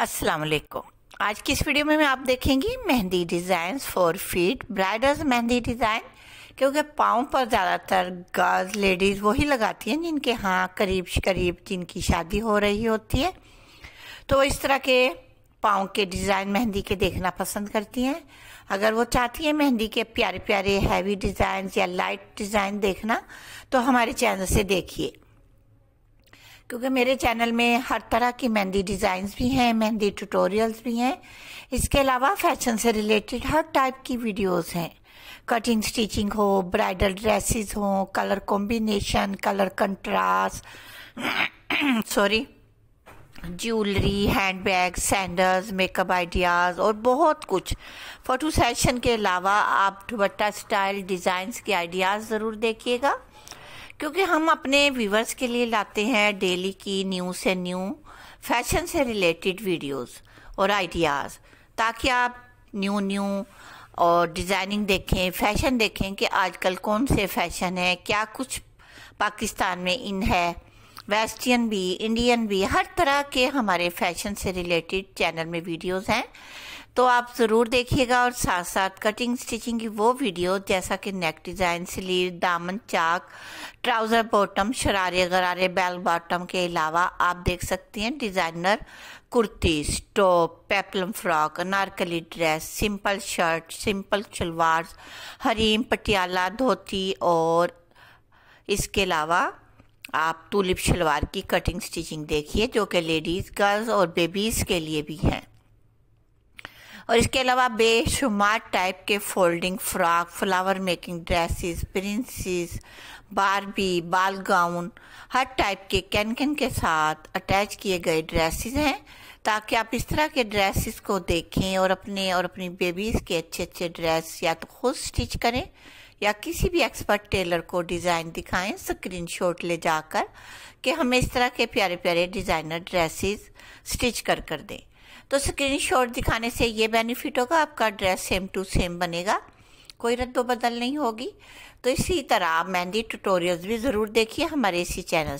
अस्सलाम वालेकुम आज की इस वीडियो में मैं आप देखेंगी mehndi design for feet bridals mehndi design क्योंकि पाँव पर ज़्यादातर गर्ल्स लेडीज़ वही लगाती हैं जिनके हाँ करीब करीब जिनकी शादी हो रही होती है तो इस तरह के पाँव के डिज़ाइन मेहंदी के देखना पसंद करती हैं अगर वो चाहती हैं मेहंदी के प्यारे प्यारे हैवी डिज़ाइन या लाइट डिज़ाइन देखना तो हमारे चैनल से देखिए क्योंकि मेरे चैनल में हर तरह की मेहंदी डिज़ाइंस भी हैं मेहंदी ट्यूटोरियल्स भी हैं इसके अलावा फैशन से रिलेटेड हर टाइप की वीडियोस हैं कटिंग स्टिचिंग हो ब्राइडल ड्रेसेस हो colour combination colour contrast sari jewellery handbag sandals makeup ideas और बहुत कुछ फ़ोटो सेशन के अलावा आप दुपट्टा स्टाइल डिज़ाइंस के आइडियाज़ ज़रूर देखिएगा क्योंकि हम अपने व्यूवर्स के लिए लाते हैं डेली की न्यू से न्यू फैशन से रिलेटेड वीडियोस और आइडियाज़ ताकि आप न्यू न्यू और डिज़ाइनिंग देखें फैशन देखें कि आजकल कौन से फैशन है क्या कुछ पाकिस्तान में इन है वेस्टर्न भी इंडियन भी हर तरह के हमारे फैशन से रिलेटेड चैनल में वीडियोस हैं तो आप ज़रूर देखिएगा और साथ साथ कटिंग स्टिचिंग की वो वीडियो जैसा कि नेक डिज़ाइन स्लीव दामन चाक ट्राउज़र बॉटम शरारे गरारे बेल बॉटम के अलावा आप देख सकती हैं designer kurtis top peplum frock Anarkali dress simple shirt simple shalwar हरीम पटियाला धोती और इसके अलावा आप तुलिप शलवार की कटिंग स्टिचिंग देखिए जो कि लेडीज़ गर्ल्स और बेबीज़ के लिए भी हैं और इसके अलावा बेशुमार टाइप के folding frock flower making dresses princess Barbie ball gown हर टाइप के कैनकन के साथ अटैच किए गए ड्रेसेस हैं ताकि आप इस तरह के ड्रेसेस को देखें और अपने और अपनी बेबीज़ के अच्छे अच्छे ड्रेस या तो खुद स्टिच करें या किसी भी एक्सपर्ट टेलर को डिज़ाइन दिखाएं स्क्रीनशॉट ले जाकर कि हमें इस तरह के प्यारे प्यारे डिज़ाइनर ड्रेसेस स्टिच कर कर दें तो स्क्रीनशॉट दिखाने से ये बेनिफिट होगा आपका ड्रेस सेम टू सेम बनेगा कोई रद्दो बदल नहीं होगी तो इसी तरह आप मेहंदी ट्यूटोरियल्स भी ज़रूर देखिए हमारे इसी चैनल